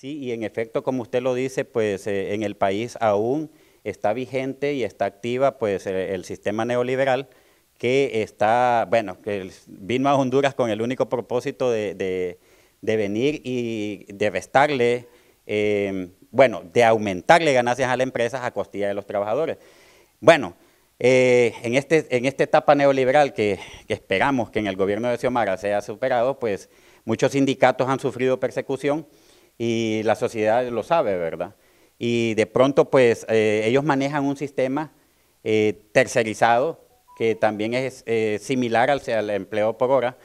Sí, y en efecto, como usted lo dice, pues eh, en el país aún está vigente y está activa pues eh, el, sistema neoliberal que está, bueno, que vino a Honduras con el único propósito de, venir y de restarle, em, bueno, de aumentarle ganancias a las empresas a costilla de los trabajadores. Bueno, eh, en, este, en esta etapa neoliberal que, que, esperamos que en el gobierno de Xiomara sea superado, pues muchos sindicatos han sufrido persecución y la sociedad lo sabe, ¿verdad? Y de pronto, pues, eh, ellos manejan un sistema eh, tercerizado que también es eh, similar al, al, empleo por hora.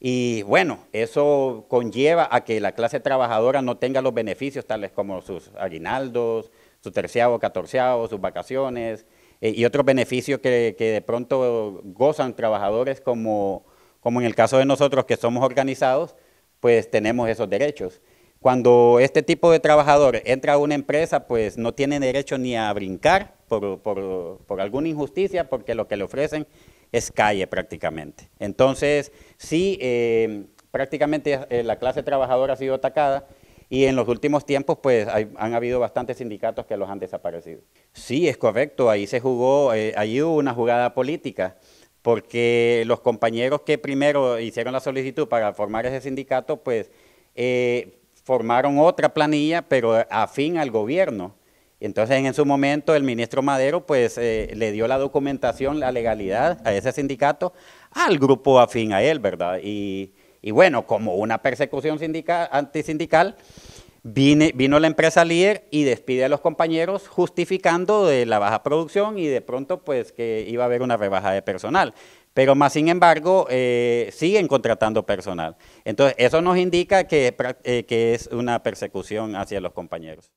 Y bueno, eso conlleva a que la clase trabajadora no tenga los beneficios tales como sus aguinaldos, su terciado, catorceavo, sus vacaciones y otros beneficios que, que, de pronto gozan trabajadores como, como en el caso de nosotros que somos organizados, pues tenemos esos derechos. Cuando este tipo de trabajador entra a una empresa, pues no tiene derecho ni a brincar por, alguna injusticia, porque lo que le ofrecen es calle prácticamente. Entonces, sí, eh, prácticamente eh, la clase trabajadora ha sido atacada y en los últimos tiempos pues han habido bastantes sindicatos que los han desaparecido. Sí, es correcto, ahí se jugó, eh, ahí hubo una jugada política, porque los compañeros que primero hicieron la solicitud para formar ese sindicato, pues formaron otra planilla, pero afín al gobierno. Entonces, en su momento, el ministro Madero, pues, eh, le dio la documentación, la legalidad a ese sindicato, al grupo afín a él, ¿verdad? Y, bueno, como una persecución sindical, antisindical, vino la empresa líder y despide a los compañeros justificando de la baja producción y de pronto pues que iba a haber una rebaja de personal. Pero más sin embargo eh, siguen contratando personal. Entonces eso nos indica que es eh, una persecución hacia los compañeros.